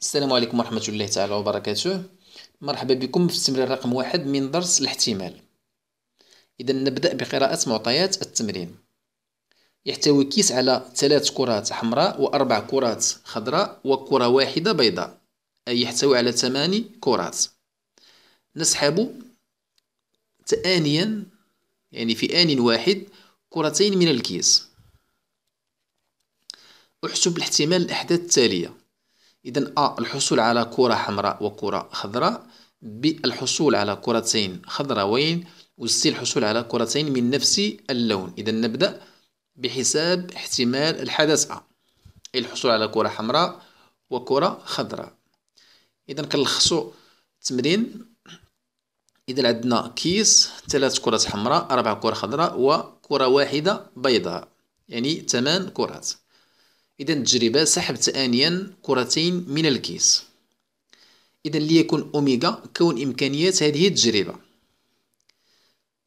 السلام عليكم ورحمة الله تعالى وبركاته مرحبا بكم في التمرين رقم واحد من درس الاحتمال إذا نبدأ بقراءة معطيات التمرين يحتوي كيس على ثلاث كرات حمراء وأربع كرات خضراء وكرة واحدة بيضاء أي يحتوي على ثماني كرات نسحب تآنيا يعني في آن واحد كرتين من الكيس احسب الاحتمال الأحداث التالية إذا أ الحصول على كرة حمراء وكرة خضراء ب الحصول على كرتين خضراوين س الحصول على كرتين من نفس اللون إذا نبدأ بحساب احتمال الحدث أ أي الحصول على كرة حمراء وكرة خضراء إذا كنلخصو التمرين إذا عندنا كيس ثلاث كرات حمراء أربع كرة خضراء وكرة واحدة بيضاء يعني ثمان كرات إذا التجربة سحبت آنيا كرتين من الكيس إذا ليكن أوميغا كون إمكانيات هذه التجربة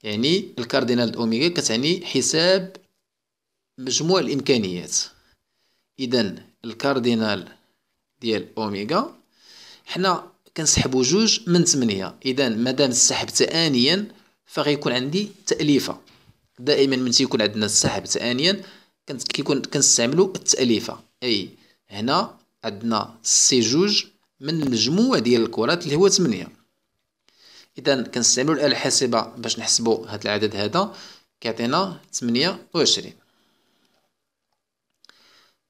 يعني الكاردينال أوميغا كتعني حساب مجموع الإمكانيات إذا الكاردينال ديال أوميغا حنا كنسحبو جوج من ثمانية إذا مادام سحبت آنيا فغيكون عندي تأليفة دائما من تيكون عندنا السحب تآنيا كيكون كنستعملو التأليفة أي هنا عندنا سي جوج من المجموع ديال الكرات اللي هو 8 إذا كنستعملو الآلة الحاسبة باش نحسبو هاد العدد هذا كيعطينا 28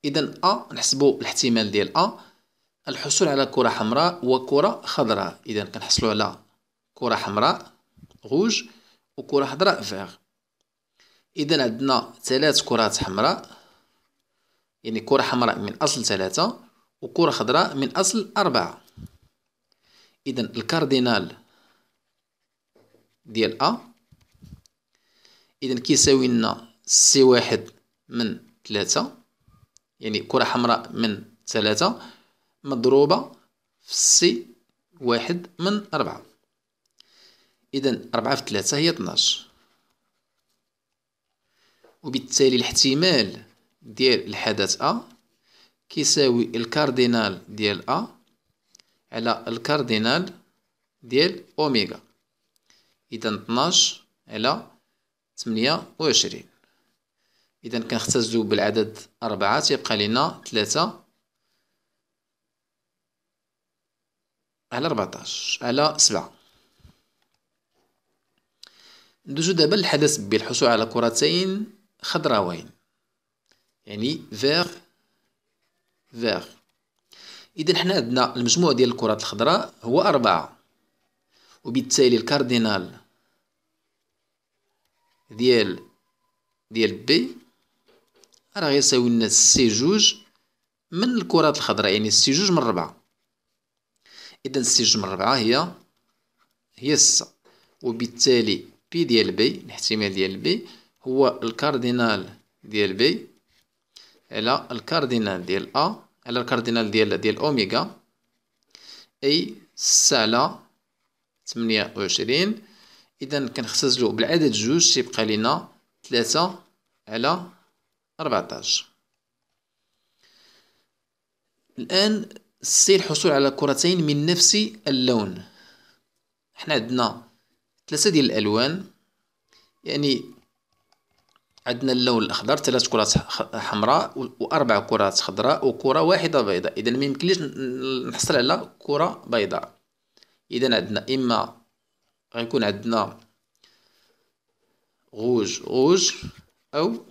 إذا أ نحسبو الاحتمال ديال أ الحصول على كرة حمراء وكرة خضراء إذا كنحصلو على كرة حمراء غوج وكرة خضراء فيغ اذا عندنا ثلاث كرات حمراء يعني كره حمراء من اصل ثلاثة وكره خضراء من اصل أربعة اذا الكاردينال ديال ا اذا كيساوي لنا سي واحد من ثلاثة يعني كره حمراء من ثلاثة مضروبه في سي واحد من أربعة إذا أربعة في ثلاثة هي 12 وبالتالي الاحتمال ديال الحدث أ كيساوي الكاردينال ديال أ على الكاردينال ديال أوميغا إذا 12 على 28 إذا كنختزو بالعدد أربعة يبقى لنا ثلاثة على 14 على 7 ندوزو دابا للحدث بالحصول على كرتين خضراوين يعني فيغ فيغ إذا حنا عندنا المجموع ديال الكرات الخضراء هو أربعة وبالتالي الكاردينال ديال ديال بي راه غيساوي لنا سي جوج من الكرات الخضراء يعني سي جوج من ربعة إذا سي جوج من ربعة هي هي ستة وبالتالي بي ديال بي الاحتمال ديال بي هو الكاردينال ديال بي على الكاردينال ديال أ على الكاردينال ديال ديال أوميغا أي على تمنية وعشرين إذا كنختزلو بالعدد جوج تيبقى لينا تلاتة على 14 الآن سي الحصول على كرتين من نفس اللون حنا عندنا ثلاثة ديال الألوان يعني عندنا اللون الاخضر ثلاث كرات حمراء واربع كرات خضراء وكره واحده بيضاء اذا ما يمكنليش نحصل على كره بيضاء اذا عندنا اما غيكون عندنا غوج غوج او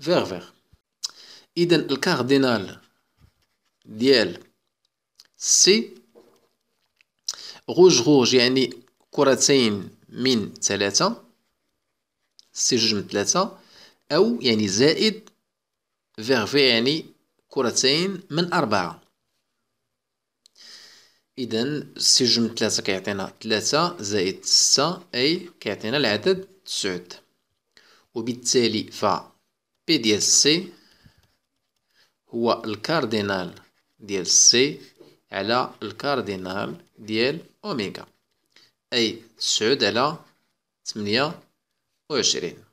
فيغ فيغ اذا الكاردينال ديال سي غوج غوج يعني كرتين من ثلاثه سي جوج من ثلاثة أو يعني زائد فيغ في يعني كرتين من أربعة إذن سي جوج من ثلاثة كيعطينا ثلاثة زائد ستة أي كيعطينا العدد تسعود وبالتالي ف بي ديال سي هو الكاردينال ديال سي على الكاردينال ديال أوميغا أي تسعود على تمنية ويشتريها